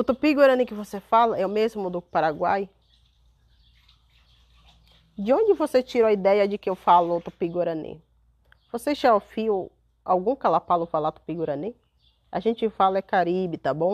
O tupi-guarani que você fala é o mesmo do Paraguai? De onde você tirou a ideia de que eu falo tupi-guarani? Você já ouviu algum calapalo falar tupi-guarani? A gente fala é Caribe, tá bom?